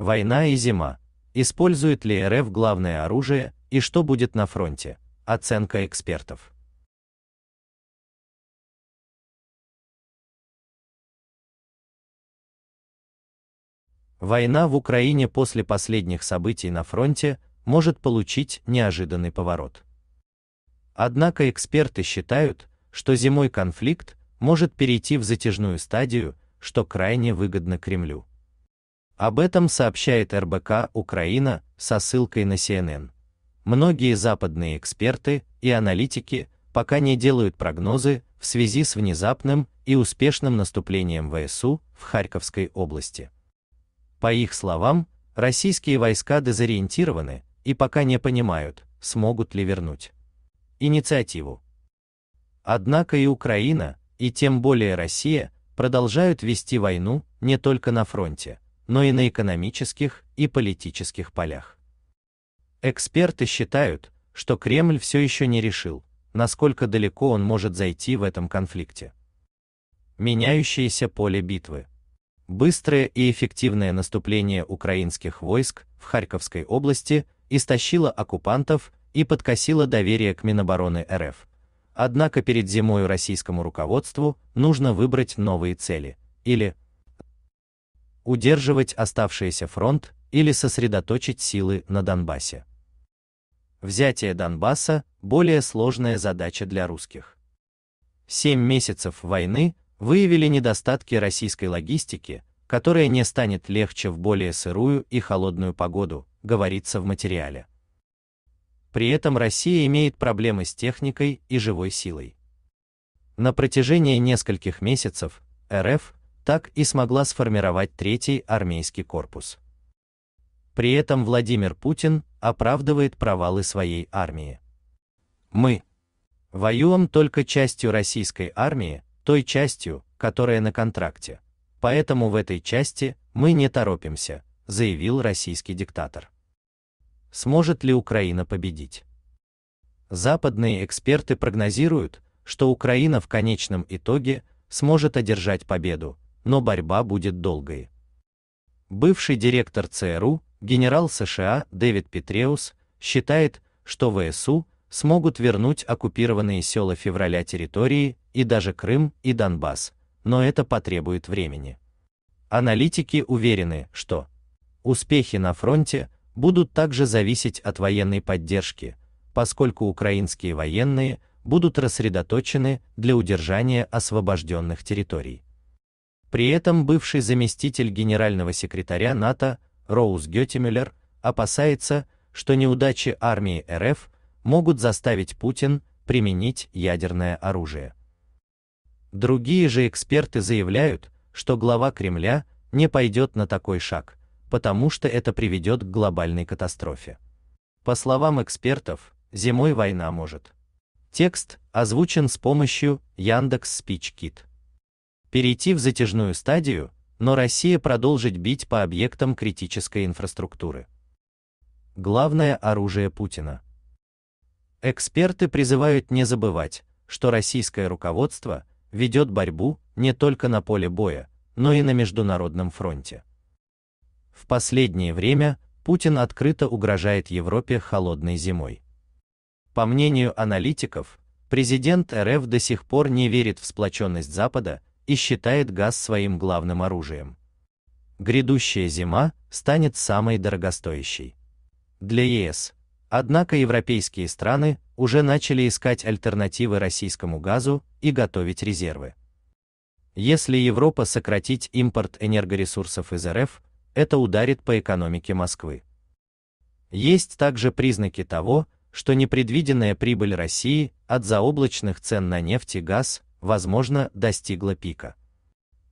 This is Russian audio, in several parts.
Война и зима. Использует ли РФ главное оружие и что будет на фронте? Оценка экспертов. Война в Украине после последних событий на фронте может получить неожиданный поворот. Однако эксперты считают, что зимой конфликт может перейти в затяжную стадию, что крайне выгодно Кремлю. Об этом сообщает РБК Украина со ссылкой на CNN. Многие западные эксперты и аналитики пока не делают прогнозы в связи с внезапным и успешным наступлением ВСУ в Харьковской области. По их словам, российские войска дезориентированы и пока не понимают, смогут ли вернуть инициативу. Однако и Украина, и тем более Россия продолжают вести войну не только на фронте, но и на экономических и политических полях. Эксперты считают, что Кремль все еще не решил, насколько далеко он может зайти в этом конфликте. Меняющееся поле битвы. Быстрое и эффективное наступление украинских войск в Харьковской области истощило оккупантов и подкосило доверие к Минобороны РФ. Однако перед зимой российскому руководству нужно выбрать новые цели, или удерживать оставшийся фронт или сосредоточить силы на Донбассе. Взятие Донбасса – более сложная задача для русских. Семь месяцев войны выявили недостатки российской логистики, которая не станет легче в более сырую и холодную погоду, говорится в материале. При этом Россия имеет проблемы с техникой и живой силой. На протяжении нескольких месяцев РФ так и смогла сформировать третий армейский корпус. При этом Владимир Путин оправдывает провалы своей армии. Мы воюем только частью российской армии, той частью, которая на контракте. Поэтому в этой части мы не торопимся, заявил российский диктатор. Сможет ли Украина победить? Западные эксперты прогнозируют, что Украина в конечном итоге сможет одержать победу, но борьба будет долгой. Бывший директор ЦРУ, генерал США Дэвид Петреус, считает, что ВСУ смогут вернуть оккупированные села февраля территории и даже Крым и Донбасс, но это потребует времени. Аналитики уверены, что успехи на фронте будут также зависеть от военной поддержки, поскольку украинские военные будут рассредоточены для удержания освобожденных территорий. При этом бывший заместитель генерального секретаря НАТО Роуз Гетемюллер опасается, что неудачи армии РФ могут заставить Путин применить ядерное оружие. Другие же эксперты заявляют, что глава Кремля не пойдет на такой шаг, потому что это приведет к глобальной катастрофе. По словам экспертов, зимой война может. Текст озвучен с помощью Яндекс Спичкит перейти в затяжную стадию, но Россия продолжит бить по объектам критической инфраструктуры. Главное оружие Путина. Эксперты призывают не забывать, что российское руководство ведет борьбу не только на поле боя, но и на международном фронте. В последнее время Путин открыто угрожает Европе холодной зимой. По мнению аналитиков, президент РФ до сих пор не верит в сплоченность Запада и считает газ своим главным оружием. Грядущая зима станет самой дорогостоящей. Для ЕС. Однако европейские страны уже начали искать альтернативы российскому газу и готовить резервы. Если Европа сократить импорт энергоресурсов из РФ, это ударит по экономике Москвы. Есть также признаки того, что непредвиденная прибыль России от заоблачных цен на нефть и газ возможно, достигла пика.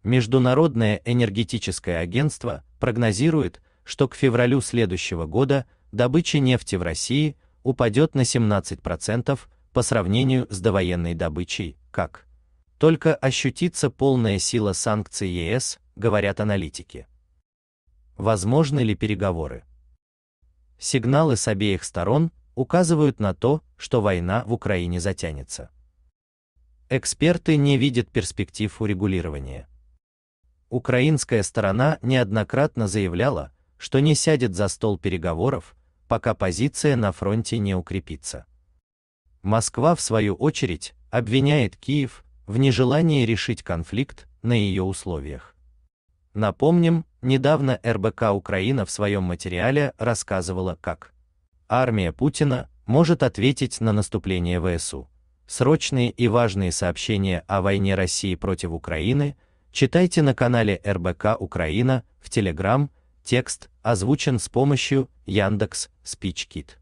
Международное энергетическое агентство прогнозирует, что к февралю следующего года добыча нефти в России упадет на 17% по сравнению с довоенной добычей, как только ощутится полная сила санкций ЕС, говорят аналитики. Возможны ли переговоры? Сигналы с обеих сторон указывают на то, что война в Украине затянется. Эксперты не видят перспектив урегулирования. Украинская сторона неоднократно заявляла, что не сядет за стол переговоров, пока позиция на фронте не укрепится. Москва в свою очередь обвиняет Киев в нежелании решить конфликт на ее условиях. Напомним, недавно РБК Украина в своем материале рассказывала, как армия Путина может ответить на наступление ВСУ срочные и важные сообщения о войне России против Украины читайте на канале РБК Украина в Telegram. Текст озвучен с помощью Яндекс Спичкит.